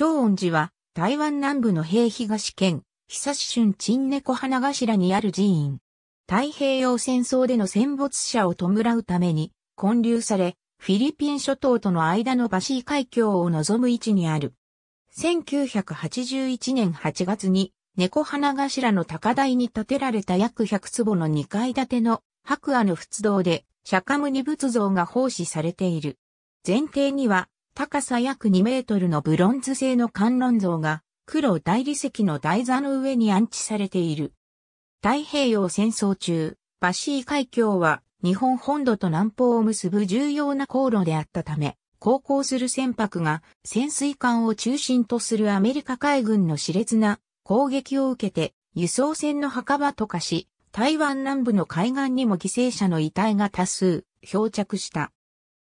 長恩寺は台湾南部の平東県、久し春陳猫花頭にある寺院。太平洋戦争での戦没者を弔うために建立され、フィリピン諸島との間のバシー海峡を望む位置にある。1981年8月に猫花頭の高台に建てられた約100坪の2階建ての白亜の仏堂で釈迦牟尼仏像が奉仕されている。前提には高さ約2メートルのブロンズ製の観音像が、黒大理石の台座の上に安置されている。太平洋戦争中、バシー海峡は日本本土と南方を結ぶ重要な航路であったため、航行する船舶が潜水艦を中心とするアメリカ海軍の熾烈な攻撃を受けて輸送船の墓場と化し、台湾南部の海岸にも犠牲者の遺体が多数漂着した。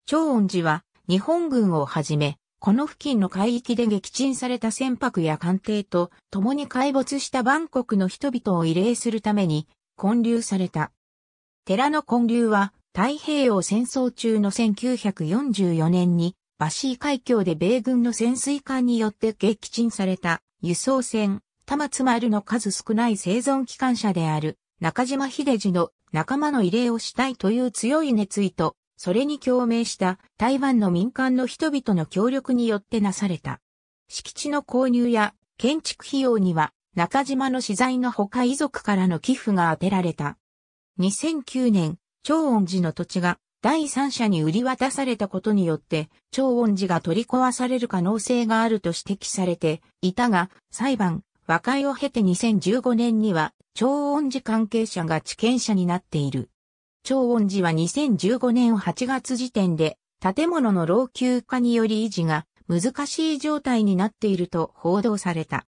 長恩寺は日本軍をはじめ、この付近の海域で撃沈された船舶や艦艇と共に壊没したバンコクの人々を慰霊するために建立された。寺の建立は太平洋戦争中の1944年にバシー海峡で米軍の潜水艦によって撃沈された輸送船、玉津丸の数少ない生存機関車である中島秀治の仲間の慰霊をしたいという強い熱意とそれに共鳴した台湾の民間の人々の協力によってなされた。敷地の購入や建築費用には中島の資材の他遺族からの寄付が当てられた。2009年、長恩寺の土地が第三者に売り渡されたことによって、長恩寺が取り壊される可能性があると指摘されていたが、裁判、和解を経て2015年には、長恩寺関係者が地権者になっている。長音寺は2015年8月時点で、建物の老朽化により維持が難しい状態になっていると報道された。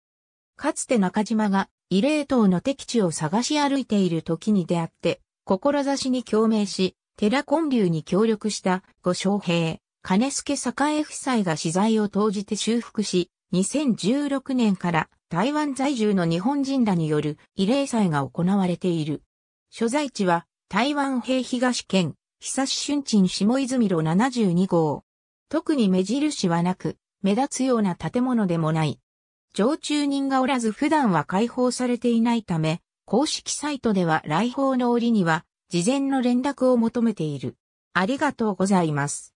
かつて中島が異例等の敵地を探し歩いている時に出会って、志に共鳴し、寺建立に協力したご将兵、金助栄夫妻が資材を投じて修復し、2016年から台湾在住の日本人らによる慰霊祭が行われている。所在地は台湾平東県、久し春鎮下泉路72号。特に目印はなく、目立つような建物でもない。常駐人がおらず普段は開放されていないため、公式サイトでは来訪の折には、事前の連絡を求めている。ありがとうございます。